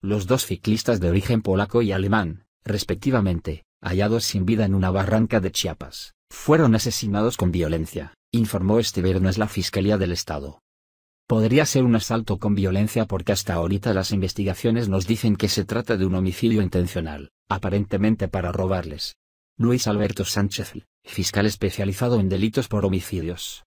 los dos ciclistas de origen polaco y alemán, respectivamente, hallados sin vida en una barranca de Chiapas, fueron asesinados con violencia, informó este viernes la Fiscalía del Estado. Podría ser un asalto con violencia porque hasta ahorita las investigaciones nos dicen que se trata de un homicidio intencional, aparentemente para robarles. Luis Alberto Sánchez, fiscal especializado en delitos por homicidios.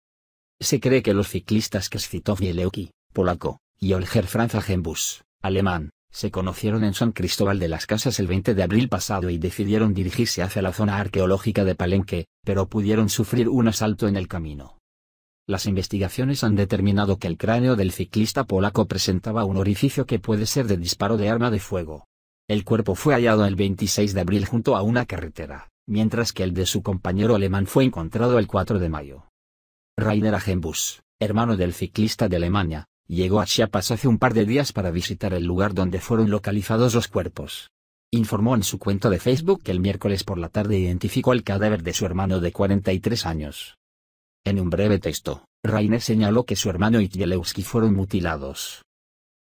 Se cree que los ciclistas Krzysztof Jeleuki, polaco, y Olger Franz Agenbus, alemán, se conocieron en San Cristóbal de las Casas el 20 de abril pasado y decidieron dirigirse hacia la zona arqueológica de Palenque, pero pudieron sufrir un asalto en el camino. Las investigaciones han determinado que el cráneo del ciclista polaco presentaba un orificio que puede ser de disparo de arma de fuego. El cuerpo fue hallado el 26 de abril junto a una carretera, mientras que el de su compañero alemán fue encontrado el 4 de mayo. Rainer Agenbus, hermano del ciclista de Alemania, Llegó a Chiapas hace un par de días para visitar el lugar donde fueron localizados los cuerpos. Informó en su cuenta de Facebook que el miércoles por la tarde identificó el cadáver de su hermano de 43 años. En un breve texto, Rainer señaló que su hermano y Tielewski fueron mutilados.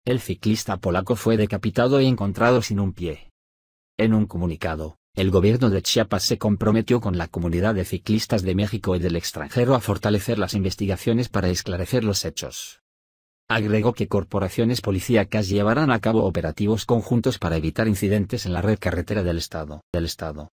El ciclista polaco fue decapitado y encontrado sin un pie. En un comunicado, el gobierno de Chiapas se comprometió con la comunidad de ciclistas de México y del extranjero a fortalecer las investigaciones para esclarecer los hechos. Agregó que corporaciones policíacas llevarán a cabo operativos conjuntos para evitar incidentes en la red carretera del Estado. Del Estado.